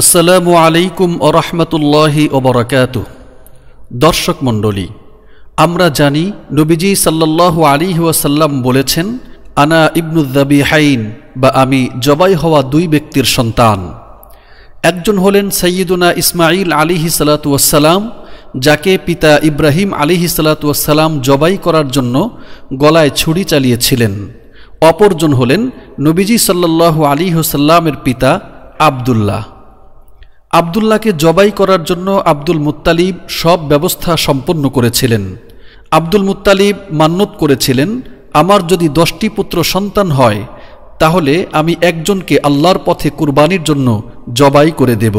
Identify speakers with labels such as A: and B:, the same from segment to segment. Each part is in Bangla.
A: আসসালামু আলাইকুম আরহামতুল্লাহি ওবরাকাত দর্শক মণ্ডলী আমরা জানি নবীজি সাল্লাহ আলী ওয়াসাল্লাম বলেছেন আনা ইবনুদ্দাবি হাইন বা আমি জবাই হওয়া দুই ব্যক্তির সন্তান একজন হলেন সৈয়দনা ইসমাইল আলিহি সালাতুয়াসাল্লাম যাকে পিতা ইব্রাহিম আলিহি সালাতুয়াসাল্লাম জবাই করার জন্য গলায় ছুরি চালিয়েছিলেন অপরজন হলেন নবীজি সাল্লাহ আলী ওসাল্লামের পিতা আবদুল্লাহ আবদুল্লাহকে জবাই করার জন্য আব্দুল মুতালিব সব ব্যবস্থা সম্পন্ন করেছিলেন আব্দুল মুতালিব মান্যত করেছিলেন আমার যদি দশটি পুত্র সন্তান হয় তাহলে আমি একজনকে আল্লাহর পথে কুরবানির জন্য জবাই করে দেব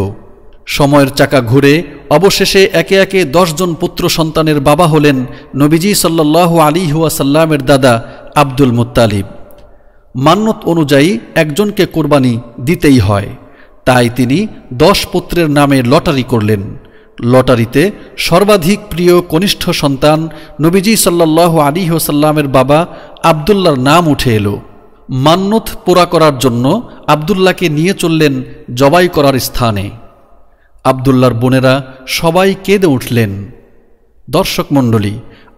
A: সময়ের চাকা ঘুরে অবশেষে একে একে দশজন পুত্র সন্তানের বাবা হলেন নবীজি সাল্লাহ আলী হুয়াসাল্লামের দাদা আব্দুল মুত্তালিব মান্যত অনুযায়ী একজনকে কোরবানি দিতেই হয় তাই তিনি দশ পুত্রের নামে লটারি করলেন লটারিতে সর্বাধিক প্রিয় কনিষ্ঠ সন্তান নবীজি সাল্লাহ আলী হোসাল্লামের বাবা আবদুল্লার নাম উঠে এলো মান্যত পোড়া করার জন্য আবদুল্লাকে নিয়ে চললেন জবাই করার স্থানে আবদুল্লার বোনেরা সবাই কেঁদে উঠলেন দর্শক মণ্ডলী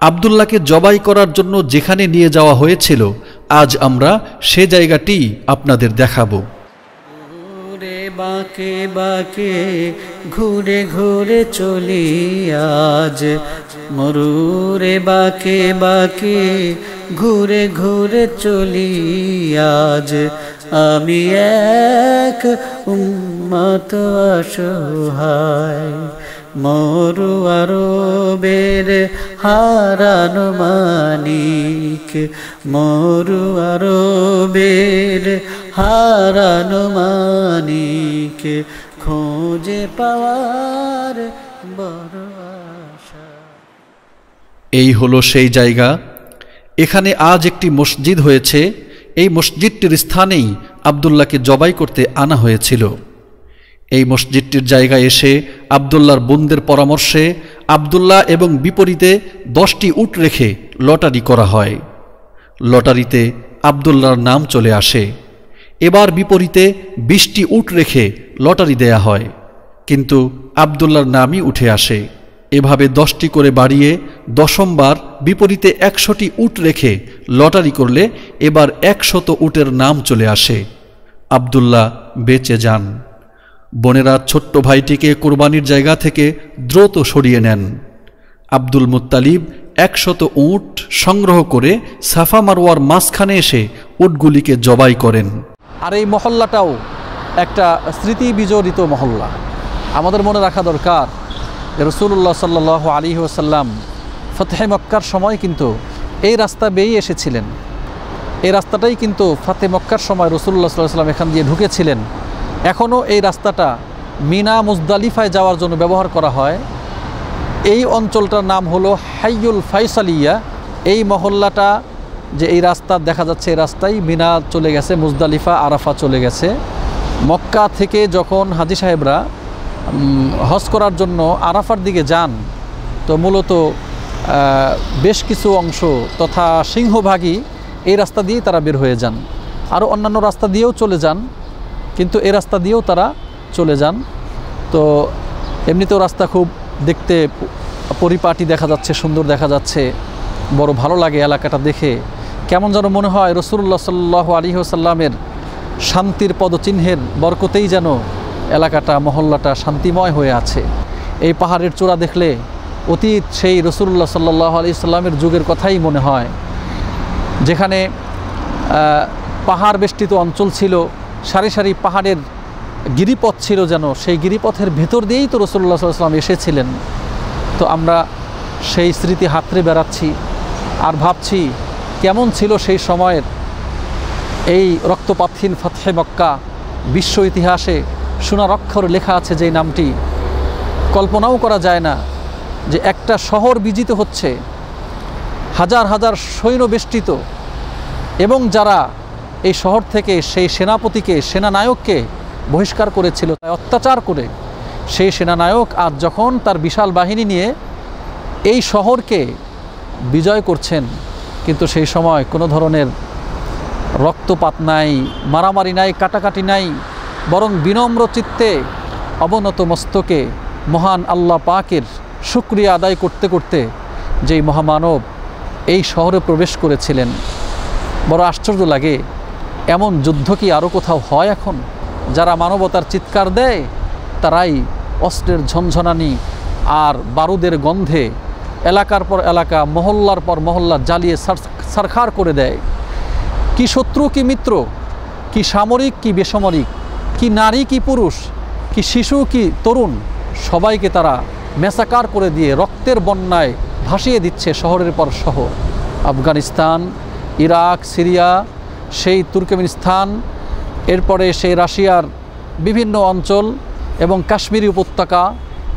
A: আবদুল্লাকে জবাই করার জন্য যেখানে নিয়ে যাওয়া হয়েছিল আজ আমরা সে জায়গাটি আপনাদের দেখাবো বাঁকে বাঁকে ঘুরে ঘুরে চলি আজ মরুরে বাঁকে বাঁকে ঘুরে ঘুরে চলি আজ আমি এক উম্মত অসহায় মরু আরবের হারানো মানিক মরু আরবের হারানো মানিকে খোঁজে পাওয়ার বড় এই হলো সেই জায়গা এখানে আজ একটি মসজিদ হয়েছে এই মসজিদটির স্থানেই আবদুল্লাকে জবাই করতে আনা হয়েছিল এই মসজিদটির জায়গায় এসে আবদুল্লার বোনদের পরামর্শে আবদুল্লাহ এবং বিপরীতে দশটি উট রেখে লটারি করা হয় লটারিতে আবদুল্লার নাম চলে আসে এবার বিপরীতে বিশটি উট রেখে লটারি দেয়া হয় কিন্তু আবদুল্লার নামই উঠে আসে এভাবে দশটি করে বাড়িয়ে দশমবার বিপরীতে একশোটি উট রেখে লটারি করলে এবার একশত উটের নাম চলে আসে আবদুল্লাহ বেঁচে যান বোনেরা ছোট্ট ভাইটিকে কোরবানির জায়গা থেকে দ্রুত সরিয়ে নেন আব্দুল মুতালিব একশত উট সংগ্রহ করে সাফা মারোয়ার মাঝখানে এসে উটগুলিকে জবাই করেন আর এই মহল্লাটাও একটা স্মৃতি বিজড়িত মহল্লা আমাদের মনে রাখা দরকার রসুল্লাহ সাল্ল আলী ওসাল্লাম ফতেহে মক্কার সময় কিন্তু এই রাস্তা বেয়ে এসেছিলেন এই রাস্তাটাই কিন্তু ফাতে মক্কার সময় রসুল্লাহ সাল্লাহ সাল্লাম এখান দিয়ে ঢুকেছিলেন এখনও এই রাস্তাটা মিনা মুজদালিফায় যাওয়ার জন্য ব্যবহার করা হয় এই অঞ্চলটার নাম হলো হাইয়ুল ফাইসালিয়া এই মহল্লাটা যে এই রাস্তা দেখা যাচ্ছে এই রাস্তায় মিনা চলে গেছে মুজদালিফা আরাফা চলে গেছে মক্কা থেকে যখন হাজি সাহেবরা হজ করার জন্য আরাফার দিকে যান তো মূলত বেশ কিছু অংশ তথা সিংহভাগই এই রাস্তা দিয়েই তারা বের হয়ে যান আরও অন্যান্য রাস্তা দিয়েও চলে যান কিন্তু এ রাস্তা দিয়েও তারা চলে যান তো এমনিতেও রাস্তা খুব দেখতে পরিপাটি দেখা যাচ্ছে সুন্দর দেখা যাচ্ছে বড় ভালো লাগে এলাকাটা দেখে কেমন যেন মনে হয় রসুল্লাহ সাল্লাহ আলী সাল্লামের শান্তির পদচিহ্নের বরকতেই যেন এলাকাটা মহল্লাটা শান্তিময় হয়ে আছে এই পাহাড়ের চূড়া দেখলে অতীত সেই রসুল্লাহ সাল্লাহ আলী সাল্লামের যুগের কথাই মনে হয় যেখানে পাহাড় বেষ্টিত অঞ্চল ছিল সারি সারি পাহাড়ের গিরিপথ ছিল যেন সেই গিরিপথের ভেতর দিয়েই তো রসুল্লাহ সাল্লাম এসেছিলেন তো আমরা সেই স্মৃতি হাতরে বেড়াচ্ছি আর ভাবছি কেমন ছিল সেই সময়ের এই রক্তপাতহীন ফাতহে মক্কা বিশ্ব ইতিহাসে সোনারক্ষর লেখা আছে যে নামটি কল্পনাও করা যায় না যে একটা শহর বিজিত হচ্ছে হাজার হাজার সৈন্য বেষ্টিত এবং যারা এই শহর থেকে সেই সেনাপতিকে সেনানায়ককে বহিষ্কার করেছিল অত্যাচার করে সেই সেনানায়ক আজ যখন তার বিশাল বাহিনী নিয়ে এই শহরকে বিজয় করছেন কিন্তু সেই সময় কোনো ধরনের রক্তপাত নাই মারামারি নাই কাটাকাটি নাই বরং বিনম্র চিত্তে অবনত মস্তকে মহান আল্লাহ পাকের শুক্রিয়া আদায় করতে করতে যেই মহামানব এই শহরে প্রবেশ করেছিলেন বড় আশ্চর্য লাগে এমন যুদ্ধ কি আরও কোথাও হয় এখন যারা মানবতার চিৎকার দেয় তারাই অস্ত্রের ঝনঝনানি আর বারুদের গন্ধে এলাকার পর এলাকা মহল্লার পর মহল্লা জ্বালিয়ে সারখার করে দেয় কি শত্রু কি মিত্র কি সামরিক কি বেসামরিক কি নারী কি পুরুষ কি শিশু কি তরুণ সবাইকে তারা মেসাকার করে দিয়ে রক্তের বন্যায় ভাসিয়ে দিচ্ছে শহরের পর শহর আফগানিস্তান ইরাক সিরিয়া সেই তুর্কমিনিস্তান এরপরে সেই রাশিয়ার বিভিন্ন অঞ্চল এবং কাশ্মীরি উপত্যকা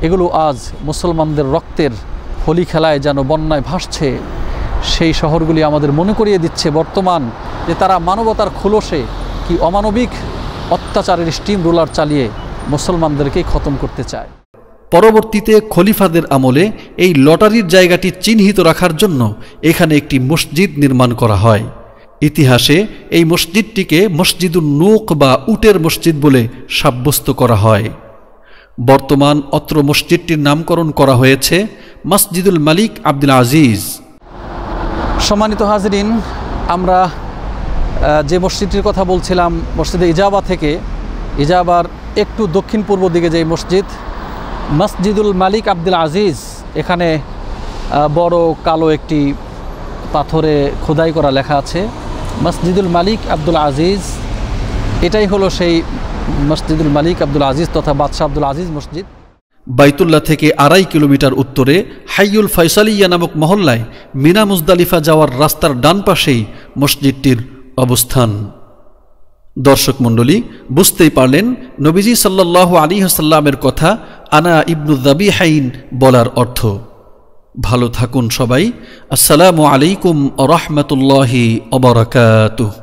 A: এগুলো আজ মুসলমানদের রক্তের হোলি খেলায় যেন বন্যায় ভাসছে সেই শহরগুলি আমাদের মনে করিয়ে দিচ্ছে বর্তমান যে তারা মানবতার খোলসে কি অমানবিক অত্যাচারের স্টিম রোলার চালিয়ে মুসলমানদেরকেই খতম করতে চায় পরবর্তীতে খলিফাদের আমলে এই লটারির জায়গাটি চিহ্নিত রাখার জন্য এখানে একটি মসজিদ নির্মাণ করা হয় ইতিহাসে এই মসজিদটিকে মসজিদুল নোক বা উটের মসজিদ বলে সাব্যস্ত করা হয় বর্তমান অত্র মসজিদটির নামকরণ করা হয়েছে মসজিদুল মালিক আব্দুল আজিজ সম্মানিত হাজরিন আমরা যে মসজিদটির কথা বলছিলাম মসজিদে ইজাবা থেকে ইজাবার একটু দক্ষিণ পূর্ব দিকে যে মসজিদ মসজিদুল মালিক আব্দুল আজিজ এখানে বড় কালো একটি পাথরে খোদাই করা লেখা আছে মসজিদুল মালিক আব্দুল আজিজ এটাই হলো সেই মসজিদুল মালিক আব্দুল আজিজ তথা বাদশাহ আব্দুল আজিজ মসজিদ বাইতুল্লাহ থেকে আড়াই কিলোমিটার উত্তরে হাইউল ফয়সালিয়া নামক মহল্লায় মিনা মুজদালিফা যাওয়ার রাস্তার ডান পাশেই মসজিদটির অবস্থান দর্শক মণ্ডলী বুঝতেই পারলেন নবীজি সাল্লাহ আলী হাসাল্লামের কথা আনা ইবনুদ্দাবি হাইন বলার অর্থ ভালো থাকুন সবাই আসসালামু আলাইকুম আ রহমতুল্লাহি অবরাকাতুহ